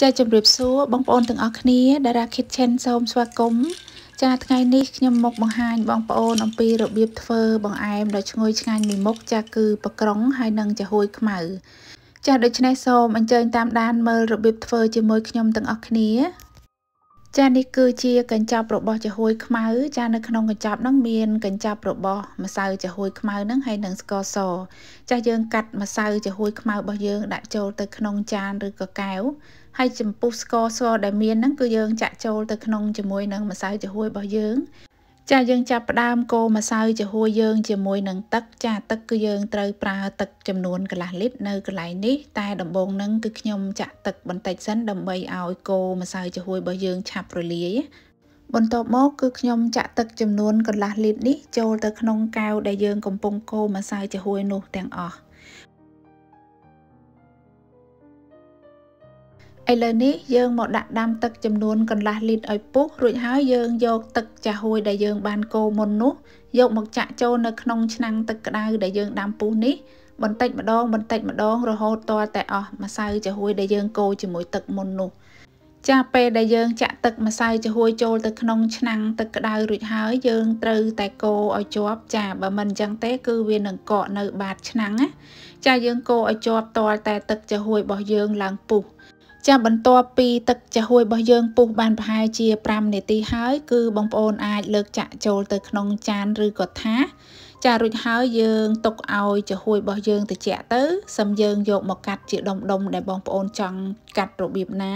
ចាជម្រាបសួរបងប្អូនទាំងអស់គ្នាតារា Kitchen សូមស្វាគមន៍ចាថ្ងៃនេះខ្ញុំមកបង្ហាញបងប្អូនអំពីរបៀបធ្វើបង្អែមដ៏ឈ្ងុយឆ្ងាញ់មួយមុខចាគឺប្រក្រងហើយនិងចាហួយខ្មៅចាដូច្នេះសូមអញ្ជើញតាមដានមើលរបៀបធ្វើជាមួយខ្ញុំទាំងអស់គ្នាចានេះគឺជាកញ្ចប់របស់ចាហួយខ្មៅ ចានៅក្នុងកញ្ចប់ហ្នឹងមានកញ្ចប់របស់ម្សៅចាហួយខ្មៅហ្នឹងហើយនិងស្ករសចាយើងកាត់ម្សៅចាហួយខ្មៅរបស់យើងដាក់ចូលទៅក្នុងចានឬក៏កែវហើយចំពោះស្ករសដែលមានហ្នឹងគឺយើងចាក់ចូលទៅក្នុងជាមួយនឹងម្សៅចាហួយរបស់យើងចាយើងចាប់ផ្ដើមកូរម្សៅជាហួរយើងជាមួយនឹងទឹកចា ទឹកគឺយើងត្រូវប្រើទឹក ចំនួនកន្លះលីត្រនៅកន្លែងនេះ តែដំបូងហ្នឹងគឺខ្ញុំចាក់ទឹកបន្តិចសិនដើម្បីឲ្យកូរម្សៅជាហួររបស់យើង ឆាប់រលាយបន្ទាប់មកគឺខ្ញុំចាក់ទឹកចំនួនកន្លះលីត្រនេះចូលទៅក្នុងកែវដែលយើងកំពុងកូរម្សៅជាហួរនោះទាំងអស់ឥឡូវនេះយើងមកដាក់ដាំទឹកចំនួនកន្លះលីត្រឲ្យពុះរួចហើយយើងយកទឹកចាហួយដែលយើងបានកូរមុននោះយកមកចាក់ចូលនៅក្នុងឆ្នាំងទឹកក្តៅដែលយើងដាំពុះនេះបន្តិចម្ដងបន្តិចម្ដង រហូតទាល់តែអស់ម្សៅចាហួយដែលយើងកូរជាមួយទឹកមុននោះចាពេលដែលយើងចាក់ទឹកម្សៅចាហួយចូលទៅក្នុងឆ្នាំងទឹកក្តៅរួចហើយយើងត្រូវតែកូរឲ្យជាប់ចាបើមិនអញ្ចឹងទេគឺវានឹងកកនៅបាតឆ្នាំងណាចាយើងកូរឲ្យជាប់ទាល់តែទឹកចាហួយរបស់យើងឡើងពុះចាបន្ទាប់ពីទឹកចាហួយរបស់យើងពុះបានប្រហែលជា5នាទីហើយគឺបងប្អូនអាចលើកចាក់ចូលទៅក្នុងចានឬក៏ថា ចារួចហើយយើង ទុកឲ្យចាហួយរបស់យើងត្រជាក់ទៅសឹមយើងយកមកកាត់ជាដុំដុំដែលបងប្អូនចង់កាត់របៀបណា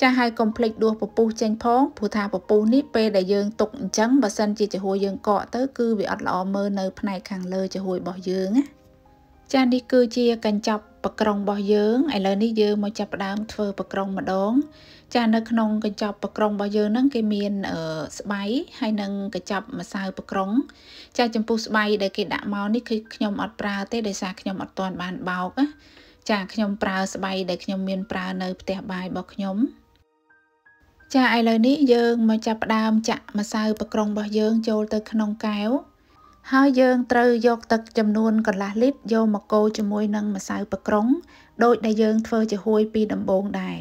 ចាហើយកុំភ្លេចដួសពពុះចេញផងព្រោះថាពពុះនេះពេលដែលយើងទុកអញ្ចឹងបើសិនជាចាហួយយើងកកទៅ គឺវាអត់ល្អមើលនៅ ផ្នែកខាងលើចាហួយរបស់យើងណាចានេះគឺជាកញ្ចប់ប្រក្រងរបស់យើងឥឡូវនេះយើងមកចាប់ផ្ដើមធ្វើប្រក្រងម្ដង ចានៅក្នុងកញ្ចប់ប្រក្រងរបស់យើងហ្នឹងគេមាន ស្បៃហើយនិងកញ្ចប់ម្សៅប្រក្រងចាចំពោះស្បៃដែលគេដាក់មកនេះគឺខ្ញុំអត់ប្រើ ទេដោយសារខ្ញុំអត់ទាន់បានបោកណាចាខ្ញុំប្រើស្បៃដែលខ្ញុំមានប្រើនៅផ្ទះបាយរបស់ខ្ញុំចាឥឡូវនេះយើងមកចាប់ផ្ដើម ចាក់ម្សៅប្រក្រងរបស់យើងចូលទៅក្នុងកែវហើយយើងត្រូវយក ទឹកចំនួនកន្លះលីត្រយកមកកូរជាមួយនឹងម្សៅពក្រុងដូចដែលយើងធ្វើជាហួយពីដំបូងដែរ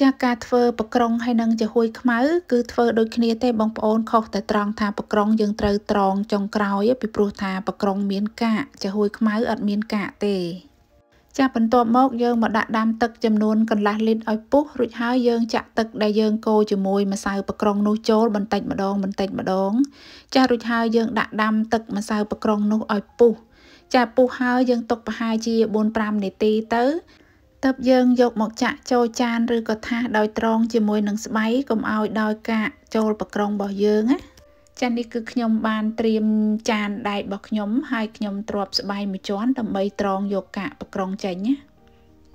ចាការធ្វើពក្រុងហើយនឹងជាហួយខ្មៅគឺធ្វើដូចគ្នាទេបងប្អូនខុសតែត្រង់ថាពក្រុងយើងត្រូវត្រង់ចុងក្រោយពីព្រោះថាពក្រុងមានកាកជាហួយខ្មៅអត់មានកាកទេចាស់បន្ទាប់មកយើងមកដាក់ដាំទឹកចំនួនកន្លះលីត្រឲ្យពុះរួចហើយយើងចាក់ទឹកដែលយើងកូរជាមួយម្សៅបក្រងនោះចូលបន្តិចម្ដងបន្តិចម្ដង ចាស់រួចហើយយើងដាក់ដាំទឹកម្សៅបក្រងនោះឲ្យពុះចាពុះហើយយើងទុកប្រហែលជា4-5នាទីទៅតើបយើងយកមកចាក់ចូលចាន ឬក៏ថាសដោយត្រងជាមួយនឹងស្បៃកុំឲ្យដោយកាកចូលបក្រងរបស់យើងណាចានេះគឺខ្ញុំបានត្រៀមចានដែករបស់ខ្ញុំហើយខ្ញុំទ្រាប់ស្បៃមួយជាន់ដើម្បីត្រងយកកាកបក្រងចេញណា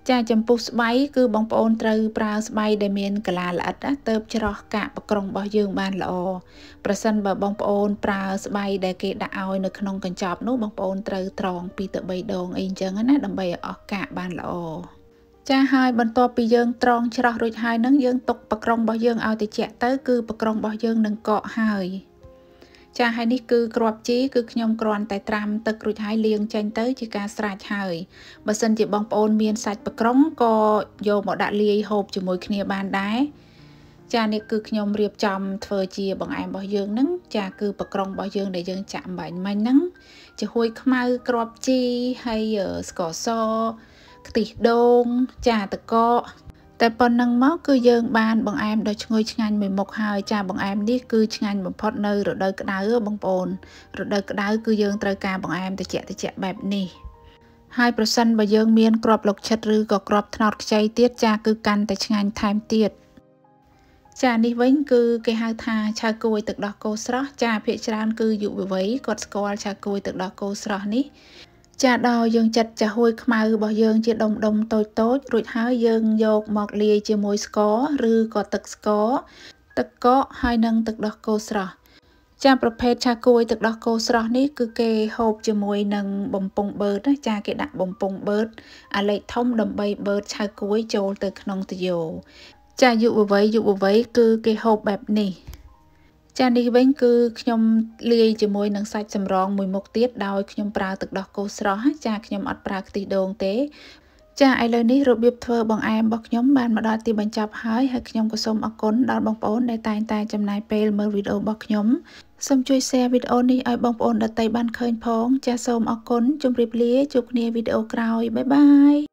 ចាចំពោះស្បៃគឺបងប្អូនត្រូវប្រើស្បៃដែលមានកលាល្អិតណាទៅច្រោះកាកបក្រងរបស់យើងបានល្អប្រសិនបើបងប្អូនប្រើស្បៃដែលគេដាក់ឲ្យនៅក្នុងកញ្ចប់នោះបងប្អូនត្រូវត្រង2ទៅ3ដងអីអញ្ចឹងណាដើម្បីឲ្យអស់កាកបានល្អចាហើយបន្ទាប់ពីយើងត្រងច្រោះរួចហើយនឹងយើងទុកបក្រងរបស់យើងឲ្យត្រជាក់ទៅគឺបក្រងរបស់យើងនឹងកកហើយចាហើយនេះគឺគ្រាប់ជីគឺខ្ញុំគ្រាន់តែត្រាំទឹករួចហើយលាង ចេញទៅ ជាការស្រេចហើយបើសិនជាបងប្អូនមានសាច់បក្រងក៏យកមកដាក់លាយហូបជាមួយ គ្នាបានដែរចានេះគឺខ្ញុំរៀបចំ ធ្វើជាបង្អែមរបស់យើងហ្នឹង ចាគឺបក្រងរបស់យើងដែលយើងចាក់អំបាញ់មិញហ្នឹងជាហួយខ្មៅគ្រាប់ជីហើយស្ករសខ្ទិះដូងចាតកកតែប៉ុណ្ណឹងមកគឺយើងបានបង្អែមដ៏ឈ្ងុយឆ្ងាញ់មួយមុខហើយចាបង្អែមនេះគឺឆ្ងាញ់បំផុត នៅរដូវក្តៅបងប្អូនរដូវក្តៅគឺយើងត្រូវការបង្អែមត្រជាក់ត្រជាក់បែបនេះហើយប្រសិនបើយើងមានក្របលុកឈិតឬក៏ក្របថ្នោតខ្ចីទៀតចាគឺកាន់តែឆ្ងាញ់ថែមទៀតចានេះវិញគឺគេហៅថាឆាគួយទឹកដោះគោស្រស់ចាភាកច្រើន គឺយុវវ័យគាត់ស្គាល់ឆាគួយទឹកដោះគោស្រស់នេះចាដល់យើងចិតចាហួយខ្មៅរបស់យើង ជាដុំដុំតូចតូចរួចហើយយើងយកមកលាយជាមួយស្ករឬក៏ទឹកស្ករទឹកកកហើយនិងទឹកដោះគោស្រស់ ចាប្រភេទឆាគួយទឹកដោះគោស្រស់នេះគឺគេហូបជាមួយនឹងបំពង់បឺតណាចាគេដាក់បំពង់បឺតអាលេខធំដើម្បីបឺតឆាគួយចូលទៅក្នុងទយោចាយុវវ័យយុវវ័យគឺគេហូបបែបនេះចានេះវិញគឺខ្ញុំលាយជាមួយនឹងសាច់សម្រងមួយមុខទៀតដោយខ្ញុំប្រើទឹកដោះគោស្រស់ចាខ្ញុំអត់ប្រើខ្ទិះដូងទេ ចាឥឡូវនេះរបៀបធ្វើបង្អែមរបស់ខ្ញុំបានមកដល់ទីបញ្ចប់ហើយហើយខ្ញុំក៏សូមអរគុណដល់បងប្អូនដែលតែងតែចំណាយពេលមើលវីដេអូរបស់ខ្ញុំសូមជួយ share វីដេអូនេះឲ្យបងប្អូនដទៃបានឃើញផងចាសូមអរគុណជម្រាបលាជួបគ្នាវីដេអូក្រោយបាយបាយ